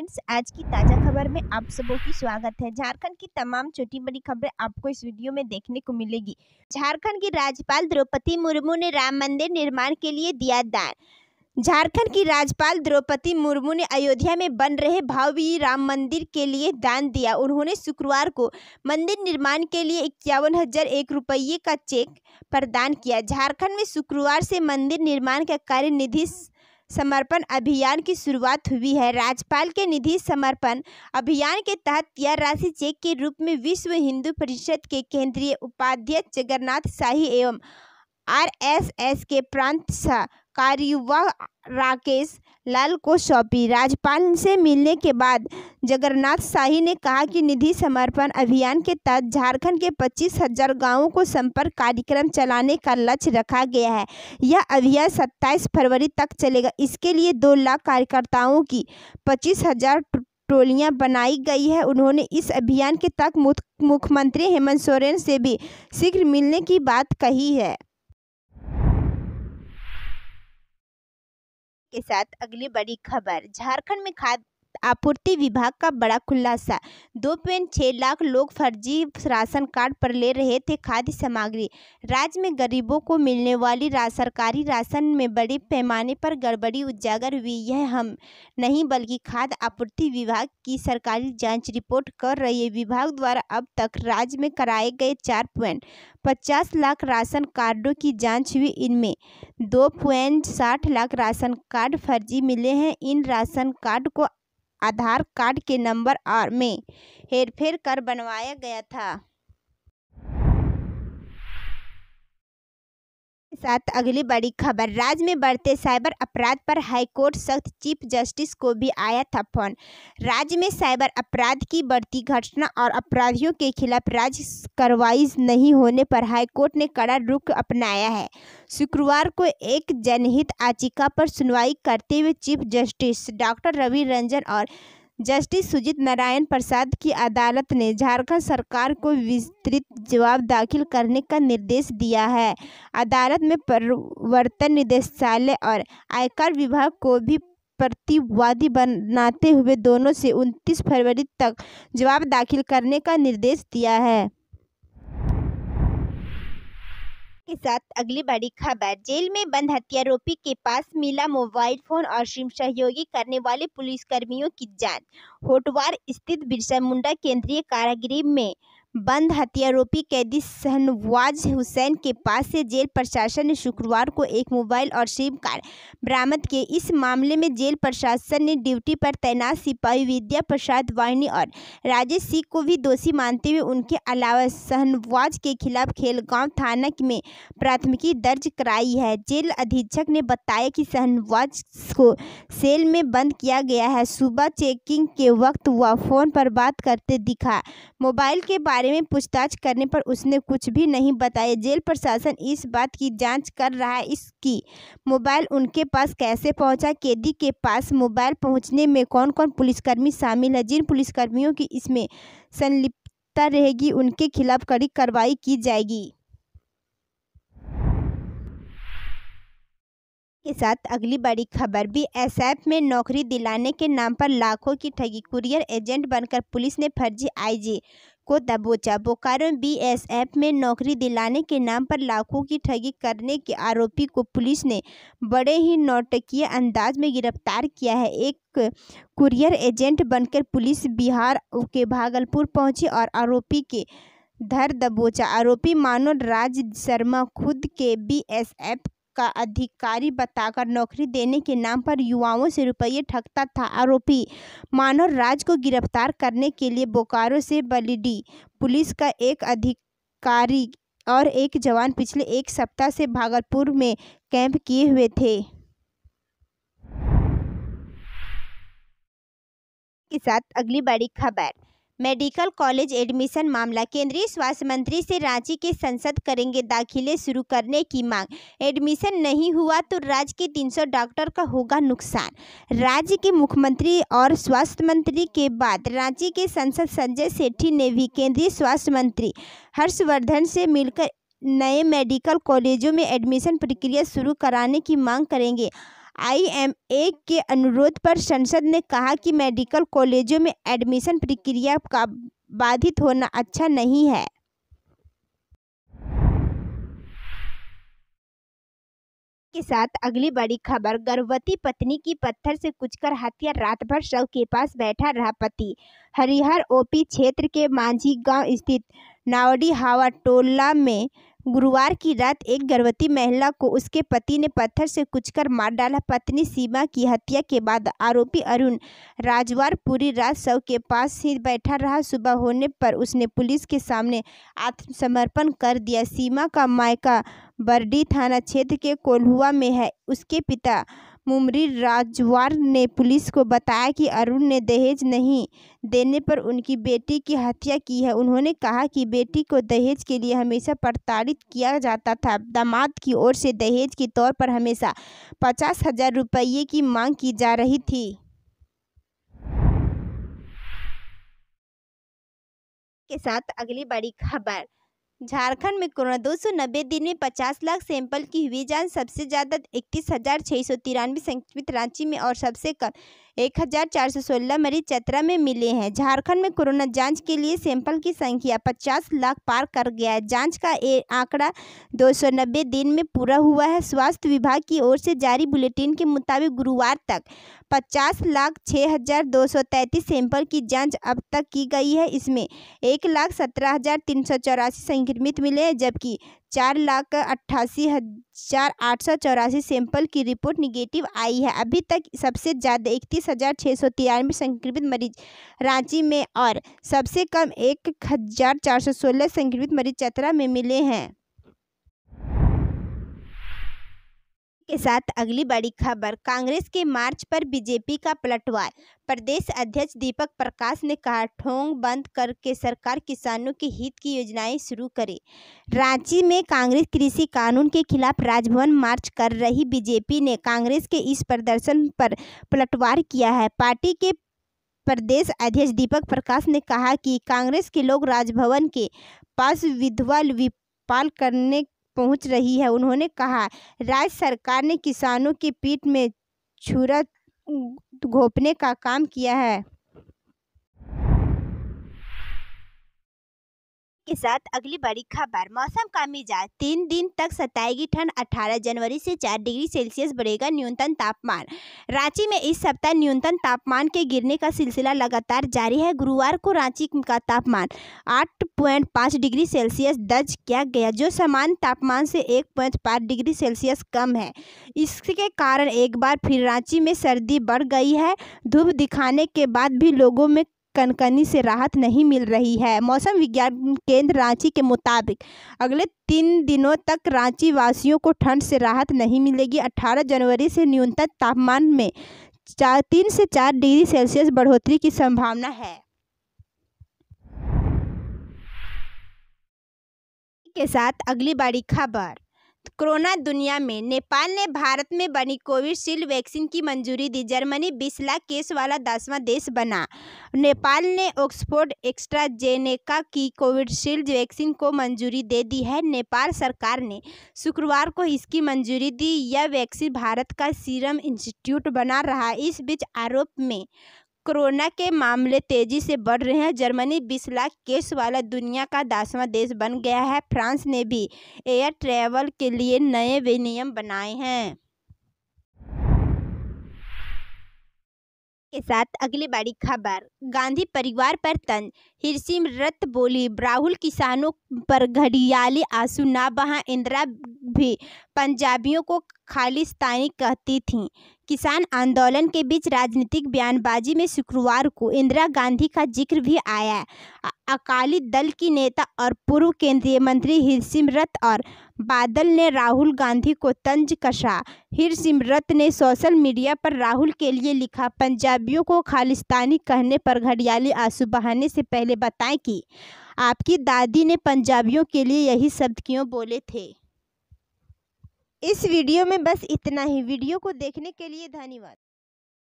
friends आज की ताज़ा खबर में आप सबों की स्वागत है झारखंड की तमाम छोटी बड़ी खबरें आपको इस वीडियो में देखने को मिलेगी झारखंड की राज्यपाल द्रौपदी मुर्मू ने राम मंदिर निर्माण के लिए दिया दान झारखंड की राज्यपाल द्रौपदी मुर्मू ने अयोध्या में बन रहे भावी राम मंदिर के लिए दान दिया उन्होंने शुक्रवार को मंदिर निर्माण के लिए इक्यावन हजार एक रुपये का चेक प्रदान किया झारखंड में शुक्रवार से मंदिर निर्माण का कार्य निधि समर्पण अभियान की शुरुआत हुई है राज्यपाल के निधि समर्पण अभियान के तहत यह राशि चेक के रूप में विश्व हिंदू परिषद के केंद्रीय उपाध्यक्ष जगन्नाथ शाही एवं आरएसएस के प्रांत सा कार्युवा राकेश लाल को सौंपी राज्यपाल से मिलने के बाद जगन्नाथ शाही ने कहा कि निधि समर्पण अभियान के तहत झारखंड के पच्चीस हजार गाँवों को संपर्क कार्यक्रम चलाने का लक्ष्य रखा गया है यह अभियान 27 फरवरी तक चलेगा इसके लिए दो लाख कार्यकर्ताओं की पच्चीस हजार टोलियाँ बनाई गई है उन्होंने इस अभियान के तहत मुख्यमंत्री हेमंत सोरेन से भी शीघ्र मिलने की बात कही है के साथ अगली बड़ी खबर झारखंड में खाद आपूर्ति विभाग का बड़ा खुलासा दो पॉइंट छः लाख लोग फर्जी राशन कार्ड पर ले रहे थे खाद्य सामग्री राज्य में गरीबों को मिलने वाली रा, सरकारी राशन में बड़े पैमाने पर गड़बड़ी उजागर हुई यह हम नहीं बल्कि खाद्य आपूर्ति विभाग की सरकारी जांच रिपोर्ट कर रही है विभाग द्वारा अब तक राज्य में कराए गए चार पॉइंट पचास लाख राशन कार्डों की जांच हुई इनमें दो पॉइंट साठ लाख राशन कार्ड फर्जी मिले हैं इन राशन कार्ड को आधार कार्ड के नंबर में हेरफेर कर बनवाया गया था साथ अगली बड़ी खबर राज्य में बढ़ते साइबर अपराध पर हाईकोर्ट सख्त चीफ जस्टिस को भी आया था फोन राज्य में साइबर अपराध की बढ़ती घटना और अपराधियों के खिलाफ राज्य कार्रवाई नहीं होने पर हाईकोर्ट ने कड़ा रुख अपनाया है शुक्रवार को एक जनहित याचिका पर सुनवाई करते हुए chief justice doctor Ravi Ranjan और जस्टिस सुजीत नारायण प्रसाद की अदालत ने झारखंड सरकार को विस्तृत जवाब दाखिल करने का निर्देश दिया है अदालत में प्रवर्तन निदेशालय और आयकर विभाग को भी प्रतिवादी बनाते हुए दोनों से 29 फरवरी तक जवाब दाखिल करने का निर्देश दिया है के साथ अगली बड़ी खबर जेल में बंद हत्यारोपी के पास मिला मोबाइल फोन और सिम सहयोगी करने वाले पुलिसकर्मियों की जांच होटवार स्थित बिरसा मुंडा केंद्रीय कारागृह में बंद हत्यारोपी कैदी शहनवाज हुसैन के पास से जेल प्रशासन ने शुक्रवार को एक मोबाइल और सिम कार्ड बरामद किए इस मामले में जेल प्रशासन ने ड्यूटी पर तैनात सिपाही विद्या प्रसाद वाहिनी और राजेश सिंह को भी दोषी मानते हुए उनके अलावा शहनवाज के खिलाफ खेलगांव थाना में प्राथमिकी दर्ज कराई है जेल अधीक्षक ने बताया कि शहनवाज को सेल में बंद किया गया है सुबह चेकिंग के वक्त वह फ़ोन पर बात करते दिखा मोबाइल के बारे बारे में पूछताछ करने पर उसने कुछ भी नहीं बताया जेल प्रशासन इस बात की जांच कर रहा है इसकी मोबाइल उनके पास कैसे पहुंचा कैदी के पास मोबाइल पहुंचने में कौन कौन पुलिसकर्मी शामिल है जिन पुलिसकर्मियों की इसमें संलिप्तता रहेगी उनके खिलाफ कड़ी कार्रवाई की जाएगी के साथ अगली बड़ी खबर भी एस में नौकरी दिलाने के नाम पर लाखों की ठगी कुरियर एजेंट बनकर पुलिस ने फर्जी आईजी को दबोचा बोकारो बीएसएफ में नौकरी दिलाने के नाम पर लाखों की ठगी करने के आरोपी को पुलिस ने बड़े ही नौटकीय अंदाज में गिरफ्तार किया है एक कुरियर एजेंट बनकर पुलिस बिहार के भागलपुर पहुंची और आरोपी के धर दबोचा आरोपी मानव राज शर्मा खुद के बीएसएफ का अधिकारी बताकर नौकरी देने के नाम पर युवाओं से रुपये ठगता था आरोपी मानव राज को गिरफ्तार करने के लिए बोकारो से बलिडी पुलिस का एक अधिकारी और एक जवान पिछले एक सप्ताह से भागलपुर में कैंप किए हुए थे के साथ अगली बड़ी खबर मेडिकल कॉलेज एडमिशन मामला केंद्रीय स्वास्थ्य मंत्री से रांची के संसद करेंगे दाखिले शुरू करने की मांग एडमिशन नहीं हुआ तो राज्य के 300 डॉक्टर का होगा नुकसान राज्य के मुख्यमंत्री और स्वास्थ्य मंत्री के बाद रांची के संसद संजय सेठी ने भी केंद्रीय स्वास्थ्य मंत्री हर्षवर्धन से मिलकर नए मेडिकल कॉलेजों में एडमिशन प्रक्रिया शुरू कराने की मांग करेंगे आईएमए के अनुरोध पर संसद ने कहा कि मेडिकल कॉलेजों में एडमिशन प्रक्रिया का बाधित होना अच्छा नहीं है के साथ अगली बड़ी खबर गर्भवती पत्नी की पत्थर से कुचकर हत्या रात भर शव के पास बैठा रहा पति हरिहर ओपी क्षेत्र के मांझी गांव स्थित नावडी हावा टोला में गुरुवार की रात एक गर्भवती महिला को उसके पति ने पत्थर से कुचकर मार डाला पत्नी सीमा की हत्या के बाद आरोपी अरुण राजवार पूरी रात शव के पास ही बैठा रहा सुबह होने पर उसने पुलिस के सामने आत्मसमर्पण कर दिया सीमा का मायका बरडी थाना क्षेत्र के कोल्हुआ में है उसके पिता मुमरी राजवार ने पुलिस को बताया कि अरुण ने दहेज नहीं देने पर उनकी बेटी की हत्या की है उन्होंने कहा कि बेटी को दहेज के लिए हमेशा प्रताड़ित किया जाता था दामाद की ओर से दहेज के तौर पर हमेशा पचास हज़ार रुपये की मांग की जा रही थी के साथ अगली बड़ी खबर झारखंड में कोरोना दो सौ नब्बे दिन में पचास लाख सैंपल की हुई जांच सबसे ज़्यादा इकतीस हज़ार छः सौ तिरानवे संक्रमित रांची में और सबसे कम एक हज़ार चार सौ सोलह मरीज चतरा में मिले हैं झारखंड में कोरोना जांच के लिए सैंपल की संख्या पचास लाख पार कर गया है जांच का ए आंकड़ा दो सौ नब्बे दिन में पूरा हुआ है स्वास्थ्य विभाग की ओर से जारी बुलेटिन के मुताबिक गुरुवार तक पचास लाख छः हज़ार दो सौ तैंतीस सैंपल की जांच अब तक की गई है इसमें एक लाख सत्रह हज़ार तीन सौ चौरासी संक्रमित मिले हैं जबकि चार लाख अट्ठासी हज़ार आठ सौ चौरासी सैंपल की रिपोर्ट निगेटिव आई है अभी तक सबसे ज़्यादा इकतीस हज़ार छः सौ तिरानवे संक्रमित मरीज रांची में और सबसे कम एक हज़ार चार सौ सोलह संक्रमित मरीज चतरा में मिले हैं के साथ अगली बड़ी खबर कांग्रेस के मार्च पर बीजेपी का पलटवार प्रदेश अध्यक्ष दीपक प्रकाश ने कहा ठोंग बंद करके सरकार किसानों के हित की योजनाएं शुरू करे रांची में कांग्रेस कृषि कानून के खिलाफ राजभवन मार्च कर रही बीजेपी ने कांग्रेस के इस प्रदर्शन पर पलटवार किया है पार्टी के प्रदेश अध्यक्ष दीपक प्रकाश ने कहा कि कांग्रेस के लोग राजभवन के पास विधवा विपाल करने पहुंच रही है उन्होंने कहा राज्य सरकार ने किसानों की पीठ में छुरा घोपने का काम किया है के साथ अगली बड़ी खबर मौसम का मिजाज तीन दिन तक सताएगी ठंड 18 जनवरी से 4 डिग्री सेल्सियस बढ़ेगा न्यूनतम तापमान रांची में इस सप्ताह न्यूनतम तापमान के गिरने का सिलसिला लगातार जारी है गुरुवार को रांची का तापमान 8.5 डिग्री सेल्सियस दर्ज किया गया जो समान तापमान से एक डिग्री सेल्सियस कम है इसके कारण एक बार फिर रांची में सर्दी बढ़ गई है धूप दिखाने के बाद भी लोगों में कनकनी से राहत नहीं मिल रही है मौसम विज्ञान केंद्र रांची के मुताबिक अगले तीन दिनों तक रांची वासियों को ठंड से राहत नहीं मिलेगी 18 जनवरी से न्यूनतम तापमान में चार तीन से चार डिग्री सेल्सियस बढ़ोतरी की संभावना है के साथ अगली बड़ी खबर कोरोना दुनिया में नेपाल ने भारत में बनी कोविशील्ड वैक्सीन की मंजूरी दी जर्मनी बीस लाख केस वाला दसवां देश बना नेपाल ने ऑक्सफोर्ड एक्स्ट्राजेनेका की कोविशील्ड वैक्सीन को मंजूरी दे दी है नेपाल सरकार ने शुक्रवार को इसकी मंजूरी दी यह वैक्सीन भारत का सीरम इंस्टीट्यूट बना रहा इस बीच आरोप में कोरोना के मामले तेजी से बढ़ रहे हैं जर्मनी बीस लाख केस वाला दुनिया का दसवां देश बन गया है फ्रांस ने भी एयर ट्रैवल के लिए नए विनियम बनाए हैं के साथ अगली बड़ी खबर गांधी परिवार पर तंज रथ बोली राहुल किसानों पर घड़ियाली आंसू ना बहा इंदिरा भी पंजाबियों को खालिस्तानी कहती थीं किसान आंदोलन के बीच राजनीतिक बयानबाजी में शुक्रवार को इंदिरा गांधी का जिक्र भी आया अकाली दल की नेता और पूर्व केंद्रीय मंत्री हिरसिमरत और बादल ने राहुल गांधी को तंज कसा हिरसिमरत ने सोशल मीडिया पर राहुल के लिए लिखा पंजाबियों को खालिस्तानी कहने पर घड़ियाली आंसू बहाने से पहले बताएं कि आपकी दादी ने पंजाबियों के लिए यही शब्द क्यों बोले थे इस वीडियो में बस इतना ही वीडियो को देखने के लिए धन्यवाद